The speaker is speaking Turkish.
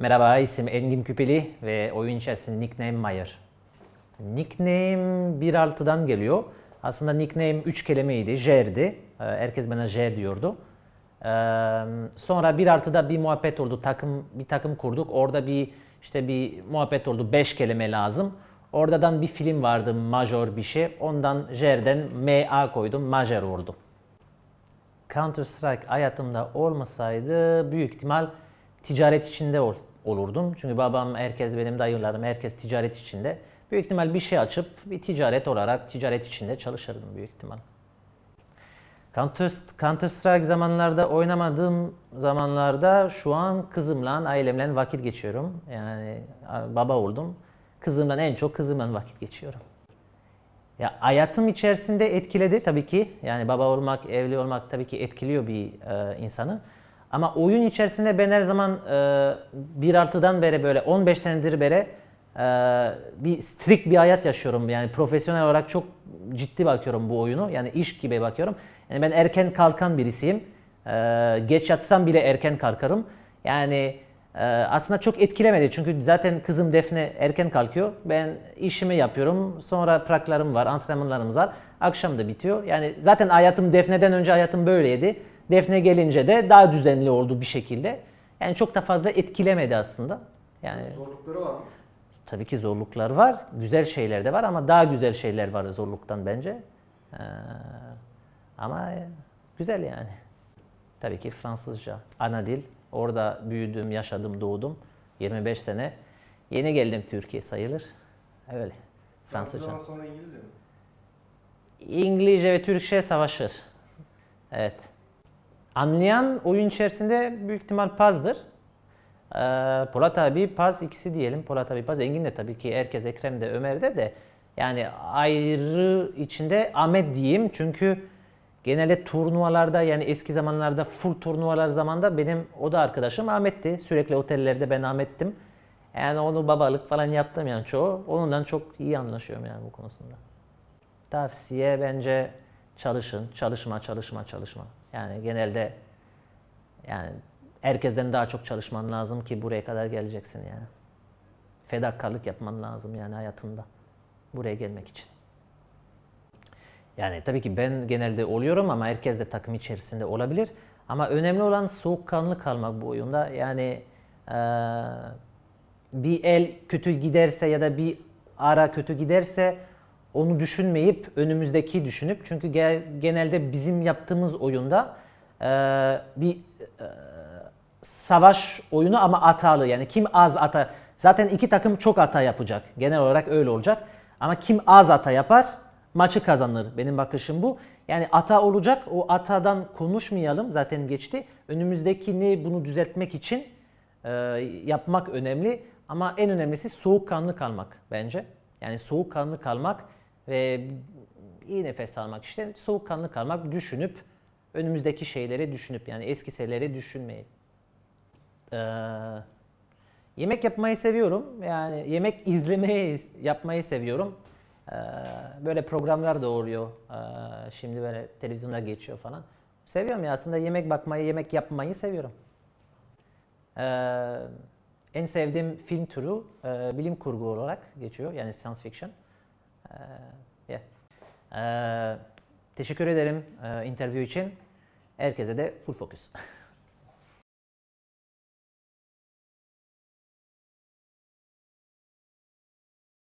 Merhaba, isim Engin Küpeli ve oyun içerisinde nickname Mayer. Nickname 1.6'dan geliyor. Aslında nickname 3 kelimeydi, Jer'di. Ee, herkes bana Jer diyordu. Ee, sonra 1.6'da bir muhabbet oldu, takım bir takım kurduk. Orada bir işte bir muhabbet oldu, 5 kelime lazım. Oradan bir film vardı, major bir şey. Ondan Jer'den MA koydum, major oldu. Counter Strike hayatımda olmasaydı büyük ihtimal ticaret içinde ol, olurdum. Çünkü babam, herkes, benim dayılarım, herkes ticaret içinde. Büyük ihtimal bir şey açıp bir ticaret olarak ticaret içinde çalışırdım büyük ihtimal. Counter, Counter Strike zamanlarda oynamadığım zamanlarda şu an kızımla, ailemle vakit geçiyorum. Yani baba oldum. Kızımla en çok kızımla vakit geçiyorum. Ya hayatım içerisinde etkiledi tabii ki. Yani baba olmak, evli olmak tabii ki etkiliyor bir e, insanı. Ama oyun içerisinde ben her zaman e, 1 artıdan beri böyle 15 senedir beri e, bir strict bir hayat yaşıyorum. Yani profesyonel olarak çok ciddi bakıyorum bu oyunu. Yani iş gibi bakıyorum. Yani ben erken kalkan birisiyim. E, geç yatsam bile erken kalkarım. Yani e, aslında çok etkilemedi çünkü zaten kızım Defne erken kalkıyor. Ben işimi yapıyorum. Sonra praklarım var, antrenmanlarımız var. Akşam da bitiyor. Yani zaten hayatım Defne'den önce hayatım böyleydi. Defne gelince de daha düzenli oldu bir şekilde. Yani çok da fazla etkilemedi aslında. Yani zorlukları var mı? Tabii ki zorluklar var. Güzel şeyler de var ama daha güzel şeyler var zorluktan bence. Ee, ama güzel yani. Tabii ki Fransızca ana dil. Orada büyüdüm, yaşadım, doğdum. 25 sene. Yeni geldim Türkiye sayılır. Öyle. Fransızca. Fransızcadan sonra İngilizce mi? İngilizce ve Türkçe savaşır. Evet. Anlayan oyun içerisinde büyük ihtimal Paz'dır. Ee, Polat abi Paz ikisi diyelim. Polat abi Paz Engin de tabii ki herkes Ekrem de Ömer de de yani ayrı içinde Ahmet diyeyim çünkü genelde turnuvalarda yani eski zamanlarda full turnuvalar zamanında benim o da arkadaşım Ahmet'ti. Sürekli otellerde ben Ahmet'tim. Yani onu babalık falan yaptım yani çoğu. Onundan çok iyi anlaşıyorum yani bu konusunda. Tavsiye bence çalışın, çalışma, çalışma, çalışma. Yani genelde yani herkesten daha çok çalışman lazım ki buraya kadar geleceksin yani. Fedakarlık yapman lazım yani hayatında buraya gelmek için. Yani tabii ki ben genelde oluyorum ama herkes de takım içerisinde olabilir. Ama önemli olan soğukkanlı kalmak bu oyunda. Yani e, bir el kötü giderse ya da bir ara kötü giderse onu düşünmeyip önümüzdeki düşünüp çünkü genelde bizim yaptığımız oyunda e, bir e, savaş oyunu ama hatalı yani kim az ata zaten iki takım çok hata yapacak genel olarak öyle olacak ama kim az hata yapar maçı kazanır benim bakışım bu yani ata olacak o hatadan konuşmayalım zaten geçti önümüzdeki ne bunu düzeltmek için e, yapmak önemli ama en önemlisi soğukkanlı kalmak bence yani soğukkanlı kalmak ve iyi nefes almak işte soğukkanlı kalmak düşünüp önümüzdeki şeyleri düşünüp yani eski şeyleri düşünmeyi. Ee, yemek yapmayı seviyorum. Yani yemek izlemeyi yapmayı seviyorum. Ee, böyle programlar doğuruyor. Ee, şimdi böyle televizyonda geçiyor falan. Seviyorum ya aslında yemek bakmayı, yemek yapmayı seviyorum. Ee, en sevdiğim film türü e, bilim kurgu olarak geçiyor. Yani science fiction. Ee, yeah. Ee, teşekkür ederim e, interview için. Herkese de full focus.